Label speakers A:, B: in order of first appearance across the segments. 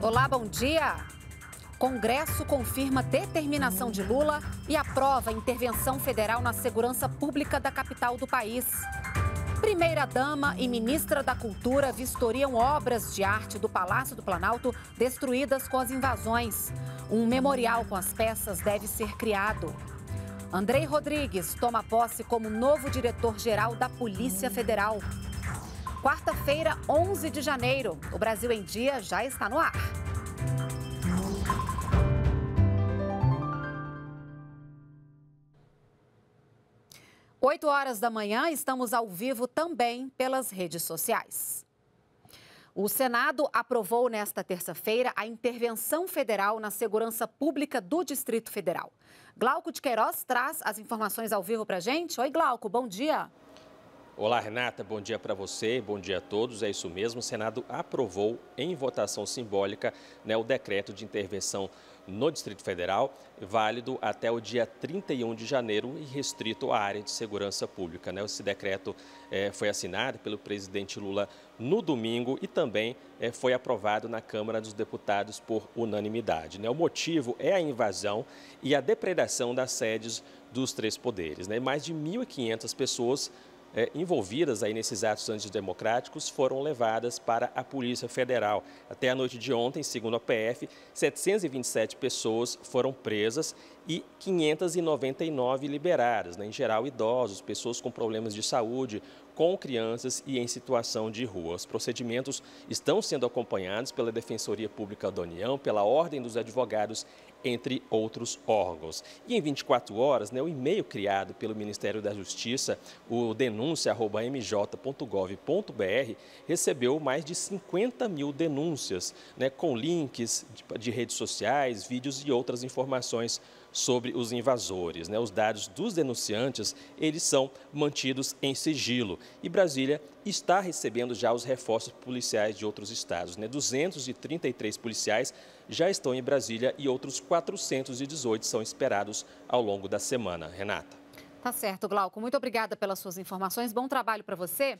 A: Olá, bom dia. Congresso confirma determinação de Lula e aprova intervenção federal na segurança pública da capital do país. Primeira-dama e ministra da Cultura vistoriam obras de arte do Palácio do Planalto destruídas com as invasões. Um memorial com as peças deve ser criado. Andrei Rodrigues toma posse como novo diretor-geral da Polícia Federal. Quarta-feira, 11 de janeiro. O Brasil em Dia já está no ar. Oito horas da manhã, estamos ao vivo também pelas redes sociais. O Senado aprovou nesta terça-feira a intervenção federal na segurança pública do Distrito Federal. Glauco de Queiroz traz as informações ao vivo para gente. Oi, Glauco, bom dia. Bom dia.
B: Olá, Renata. Bom dia para você, bom dia a todos. É isso mesmo, o Senado aprovou em votação simbólica né, o decreto de intervenção no Distrito Federal, válido até o dia 31 de janeiro e restrito à área de segurança pública. Né? Esse decreto é, foi assinado pelo presidente Lula no domingo e também é, foi aprovado na Câmara dos Deputados por unanimidade. Né? O motivo é a invasão e a depredação das sedes dos três poderes. Né? Mais de 1.500 pessoas é, envolvidas aí nesses atos antidemocráticos foram levadas para a Polícia Federal. Até a noite de ontem, segundo a PF, 727 pessoas foram presas e 599 liberadas, né? em geral idosos, pessoas com problemas de saúde, com crianças e em situação de rua. Os procedimentos estão sendo acompanhados pela Defensoria Pública da União, pela Ordem dos Advogados entre outros órgãos. E em 24 horas, né, o e-mail criado pelo Ministério da Justiça, o denúncia.mj.gov.br, recebeu mais de 50 mil denúncias, né, com links de redes sociais, vídeos e outras informações sobre os invasores. Né? Os dados dos denunciantes, eles são mantidos em sigilo. E Brasília está recebendo já os reforços policiais de outros estados. Né? 233 policiais já estão em Brasília e outros 418 são esperados ao longo da semana. Renata.
A: Tá certo, Glauco. Muito obrigada pelas suas informações. Bom trabalho para você.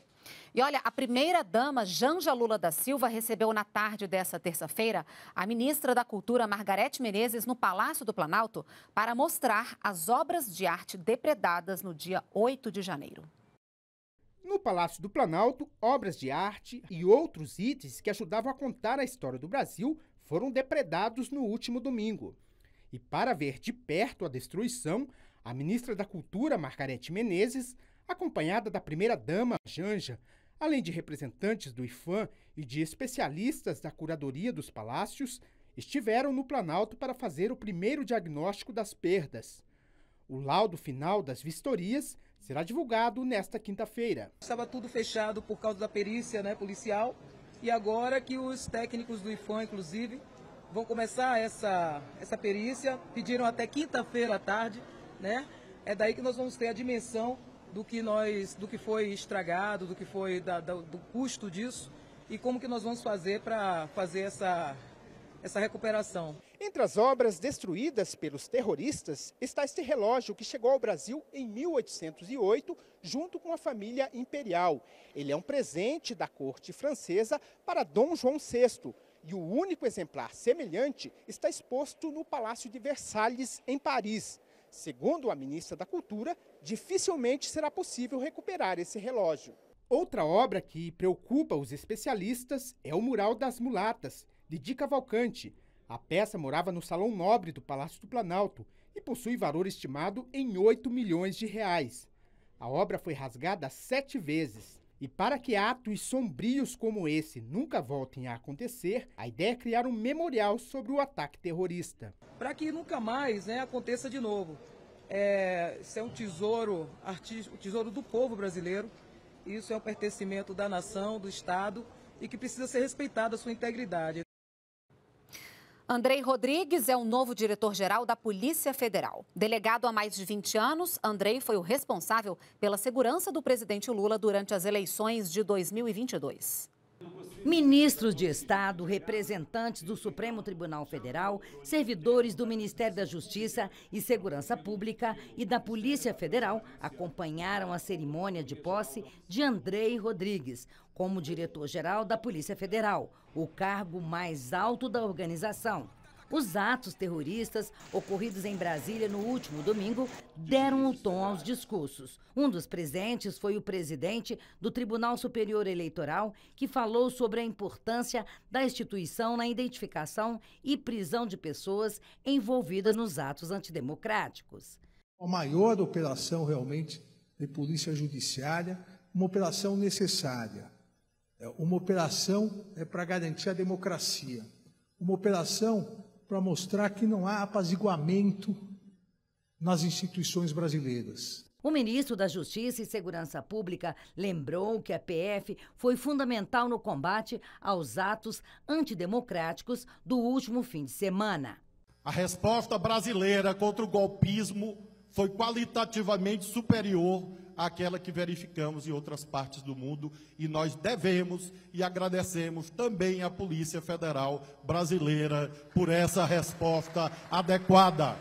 A: E olha, a primeira-dama, Janja Lula da Silva, recebeu na tarde dessa terça-feira a ministra da Cultura, Margarete Menezes, no Palácio do Planalto para mostrar as obras de arte depredadas no dia 8 de janeiro.
C: No Palácio do Planalto, obras de arte e outros itens que ajudavam a contar a história do Brasil foram depredados no último domingo. E para ver de perto a destruição, a ministra da Cultura, Margarete Menezes, acompanhada da primeira-dama, Janja, além de representantes do IFAM e de especialistas da curadoria dos palácios, estiveram no Planalto para fazer o primeiro diagnóstico das perdas. O laudo final das vistorias será divulgado nesta quinta-feira. Estava tudo fechado por causa da perícia né, policial e agora que os técnicos do IFAM, inclusive, vão começar essa, essa perícia, pediram até quinta-feira à tarde né? É daí que nós vamos ter a dimensão do que nós, do que foi estragado, do que foi da, da, do custo disso e como que nós vamos fazer para fazer essa essa recuperação. Entre as obras destruídas pelos terroristas está este relógio que chegou ao Brasil em 1808, junto com a família imperial. Ele é um presente da corte francesa para Dom João VI. E o único exemplar semelhante está exposto no Palácio de Versalhes, em Paris. Segundo a ministra da Cultura, dificilmente será possível recuperar esse relógio. Outra obra que preocupa os especialistas é o Mural das Mulatas, de Di Cavalcante. A peça morava no Salão Nobre do Palácio do Planalto e possui valor estimado em 8 milhões de reais. A obra foi rasgada sete vezes. E para que atos sombrios como esse nunca voltem a acontecer, a ideia é criar um memorial sobre o ataque terrorista. Para que nunca mais né, aconteça de novo. É, isso é um tesouro, o tesouro do povo brasileiro. Isso é um pertencimento da nação, do Estado e que precisa ser respeitado a sua integridade.
A: Andrei Rodrigues é o novo diretor-geral da Polícia Federal. Delegado há mais de 20 anos, Andrei foi o responsável pela segurança
D: do presidente Lula durante as eleições de 2022. Ministros de Estado, representantes do Supremo Tribunal Federal, servidores do Ministério da Justiça e Segurança Pública e da Polícia Federal acompanharam a cerimônia de posse de Andrei Rodrigues como diretor-geral da Polícia Federal, o cargo mais alto da organização. Os atos terroristas ocorridos em Brasília no último domingo deram o tom aos discursos. Um dos presentes foi o presidente do Tribunal Superior Eleitoral, que falou sobre a importância da instituição na identificação e prisão de pessoas envolvidas nos atos antidemocráticos.
E: A maior operação realmente de polícia
C: judiciária, uma operação necessária é, uma operação é para garantir a democracia, uma operação para mostrar que não há apaziguamento nas instituições brasileiras.
D: O ministro da Justiça e Segurança Pública lembrou que a PF foi fundamental no combate aos atos antidemocráticos do último fim de semana.
B: A resposta brasileira contra o golpismo foi qualitativamente superior àquela que verificamos em outras partes do mundo, e nós devemos e agradecemos também à Polícia Federal Brasileira por essa resposta adequada.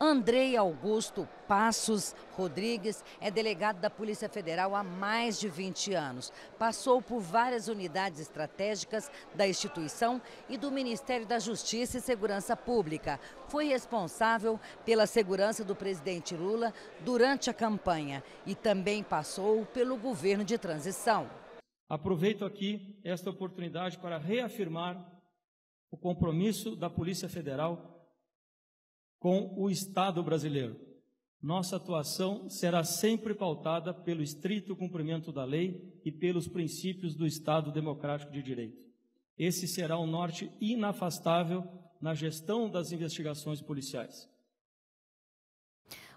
D: Andrei Augusto Passos Rodrigues é delegado da Polícia Federal há mais de 20 anos. Passou por várias unidades estratégicas da instituição e do Ministério da Justiça e Segurança Pública. Foi responsável pela segurança do presidente Lula durante a campanha e também passou pelo governo de transição.
B: Aproveito aqui esta oportunidade para reafirmar o compromisso da Polícia Federal com o Estado brasileiro. Nossa atuação será sempre pautada pelo estrito cumprimento da lei e pelos princípios do Estado democrático de direito. Esse será o um norte inafastável na gestão das investigações policiais.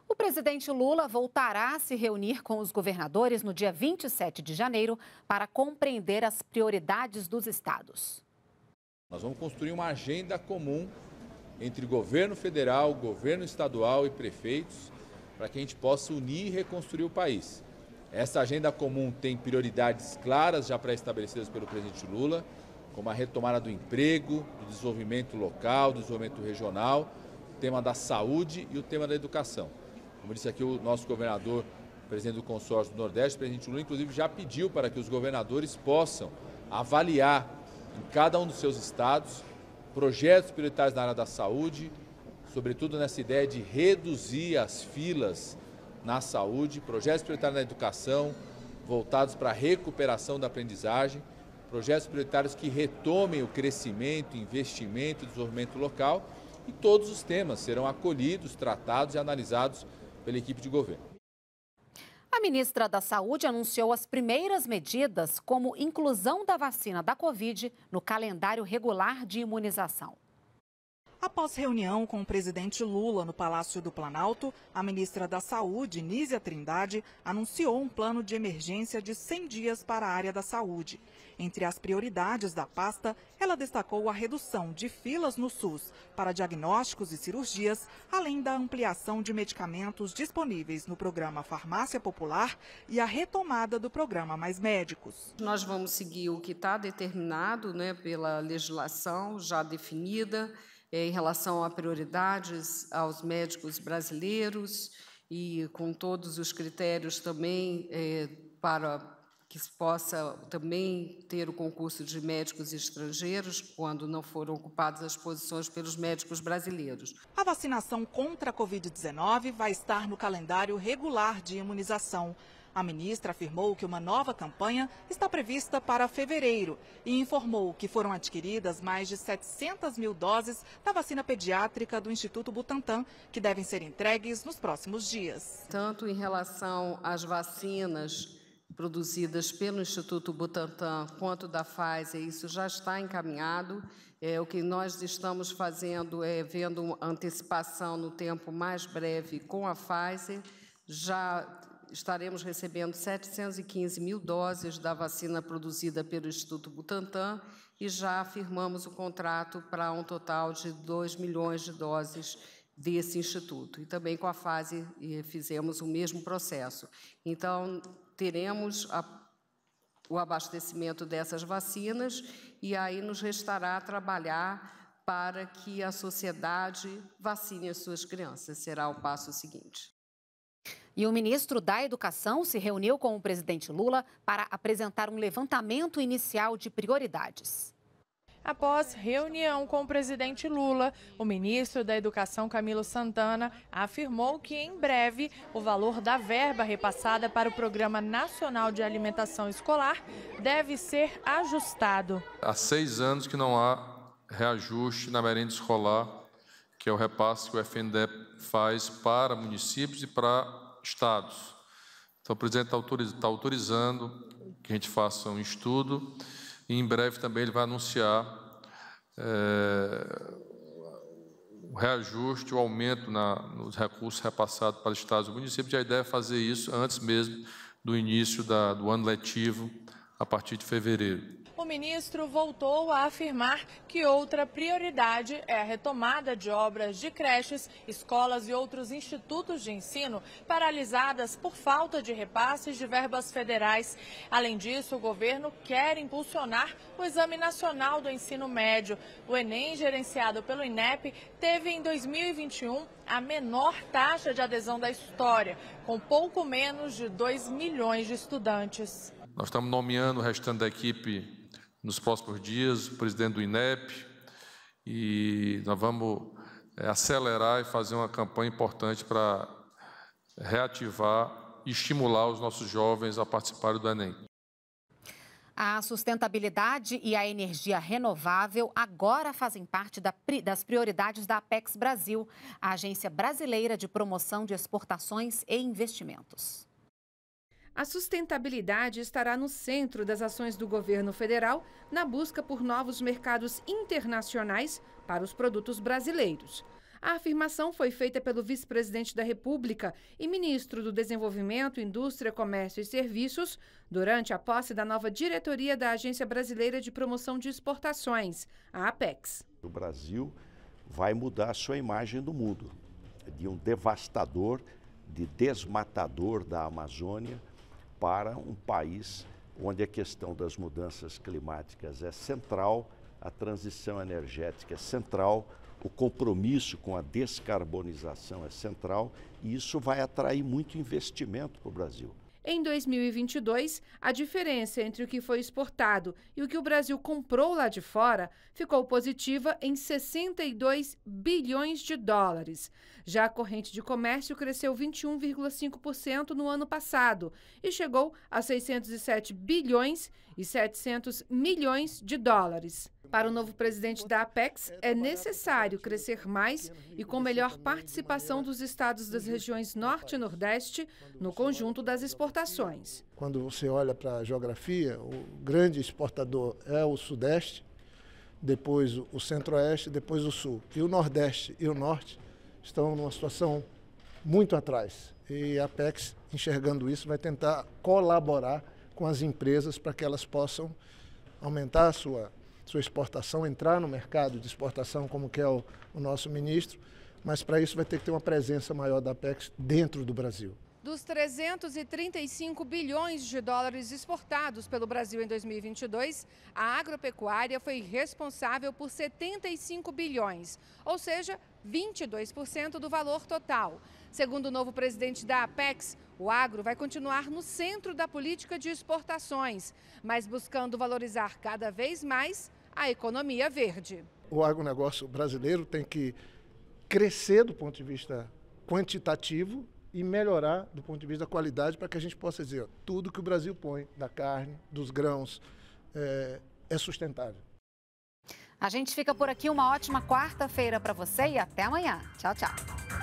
A: O presidente Lula voltará a se reunir com os governadores no dia 27 de janeiro para compreender as prioridades dos estados.
E: Nós vamos construir uma agenda comum entre governo federal, governo estadual e prefeitos, para que a gente possa unir e reconstruir o país. Essa agenda comum tem prioridades claras já pré-estabelecidas pelo presidente Lula, como a retomada do emprego, do desenvolvimento local, do desenvolvimento regional, o tema da saúde e o tema da educação. Como disse aqui o nosso governador, presidente do consórcio do Nordeste, o presidente Lula, inclusive, já pediu para que os governadores possam avaliar em cada um dos seus estados projetos prioritários na área da saúde, sobretudo nessa ideia de reduzir as filas na saúde, projetos prioritários na educação, voltados para a recuperação da aprendizagem, projetos prioritários que retomem o crescimento, investimento e desenvolvimento local e todos os temas serão acolhidos, tratados e analisados pela equipe de governo.
A: A ministra da Saúde anunciou as primeiras medidas, como inclusão da vacina da Covid no calendário regular de imunização.
F: Após reunião com o presidente Lula no Palácio do Planalto, a ministra da Saúde, Nízia Trindade, anunciou um plano de emergência de 100 dias para a área da saúde. Entre as prioridades da pasta, ela destacou a redução de filas no SUS para diagnósticos e cirurgias, além da ampliação de medicamentos disponíveis no programa Farmácia Popular e a retomada do programa Mais Médicos.
G: Nós vamos seguir o que está determinado né, pela legislação já definida em relação a prioridades aos médicos brasileiros e com todos os critérios também é, para que possa também ter o concurso de médicos estrangeiros quando não foram ocupadas as posições pelos médicos brasileiros.
F: A vacinação contra a Covid-19 vai estar no calendário regular de imunização. A ministra afirmou que uma nova campanha está prevista para fevereiro e informou que foram adquiridas mais de 700 mil doses da vacina pediátrica do Instituto Butantan, que devem ser entregues nos próximos dias. Tanto em relação às vacinas
G: produzidas pelo Instituto Butantan quanto da Pfizer, isso já está encaminhado. É, o que nós estamos fazendo é vendo antecipação no tempo mais breve com a Pfizer, já estaremos recebendo 715 mil doses da vacina produzida pelo Instituto Butantan e já firmamos o contrato para um total de 2 milhões de doses desse instituto. E também com a fase fizemos o mesmo processo. Então, teremos a, o abastecimento dessas vacinas e aí nos restará trabalhar para que a sociedade vacine as suas crianças. Será o passo seguinte.
A: E o ministro da Educação se reuniu com o presidente Lula para apresentar um levantamento inicial de prioridades.
F: Após reunião com o presidente Lula, o ministro da Educação Camilo Santana afirmou que em breve o valor da verba repassada para o Programa Nacional de Alimentação Escolar deve ser ajustado.
E: Há seis anos que não há reajuste na merenda escolar, que é o repasse que o FNDE faz para municípios e para estados. Então, o presidente está tá autorizando, que a gente faça um estudo e em breve também ele vai anunciar é, o reajuste, o aumento na, nos recursos repassados para estados e municípios. E a ideia é fazer isso antes mesmo do início da, do ano letivo, a partir de fevereiro
F: o ministro voltou a afirmar que outra prioridade é a retomada de obras de creches, escolas e outros institutos de ensino paralisadas por falta de repasses de verbas federais. Além disso, o governo quer impulsionar o Exame Nacional do Ensino Médio. O Enem, gerenciado pelo INEP, teve em 2021 a menor taxa de adesão da história, com pouco menos de 2 milhões de estudantes.
E: Nós estamos nomeando o restante da equipe nos próximos dias, o presidente do INEP, e nós vamos é, acelerar e fazer uma campanha importante para reativar e estimular os nossos jovens a participarem do Enem.
A: A sustentabilidade e a energia renovável agora fazem parte das prioridades da Apex Brasil, a agência brasileira de promoção de exportações e investimentos.
F: A sustentabilidade estará no centro das ações do governo federal na busca por novos mercados internacionais para os produtos brasileiros. A afirmação foi feita pelo vice-presidente da República e ministro do Desenvolvimento, Indústria, Comércio e Serviços durante a posse da nova diretoria da Agência Brasileira de Promoção de Exportações, a APEX.
B: O Brasil vai mudar a sua imagem do mundo, de um devastador, de desmatador da Amazônia para um país onde a questão das mudanças climáticas é central, a transição energética é central, o compromisso com a descarbonização é central e isso vai atrair muito investimento para o Brasil.
F: Em 2022, a diferença entre o que foi exportado e o que o Brasil comprou lá de fora ficou positiva em 62 bilhões de dólares. Já a corrente de comércio cresceu 21,5% no ano passado e chegou a 607 bilhões e 700 milhões de dólares. Para o novo presidente da Apex, é necessário crescer mais e com melhor participação dos estados das regiões Norte e Nordeste no conjunto das exportações.
C: Quando você olha para a geografia, o grande exportador é o Sudeste, depois o Centro-Oeste, depois o Sul. E o Nordeste e o Norte estão numa situação muito atrás. E a Apex, enxergando isso, vai tentar colaborar com as empresas para que elas possam aumentar a sua sua exportação, entrar no mercado de exportação, como quer é o, o nosso ministro, mas para isso vai ter que ter uma presença maior da Apex dentro do Brasil.
F: Dos 335 bilhões de dólares exportados pelo Brasil em 2022, a agropecuária foi responsável por 75 bilhões, ou seja, 22% do valor total. Segundo o novo presidente da Apex, o agro vai continuar no centro da política de exportações, mas buscando valorizar cada vez mais a economia verde.
C: O agronegócio brasileiro tem que crescer do ponto de vista quantitativo e melhorar do ponto de vista da qualidade para que a gente possa dizer ó, tudo que o Brasil põe da carne, dos grãos, é, é sustentável.
A: A gente fica por aqui. Uma ótima quarta-feira para você e até amanhã. Tchau, tchau.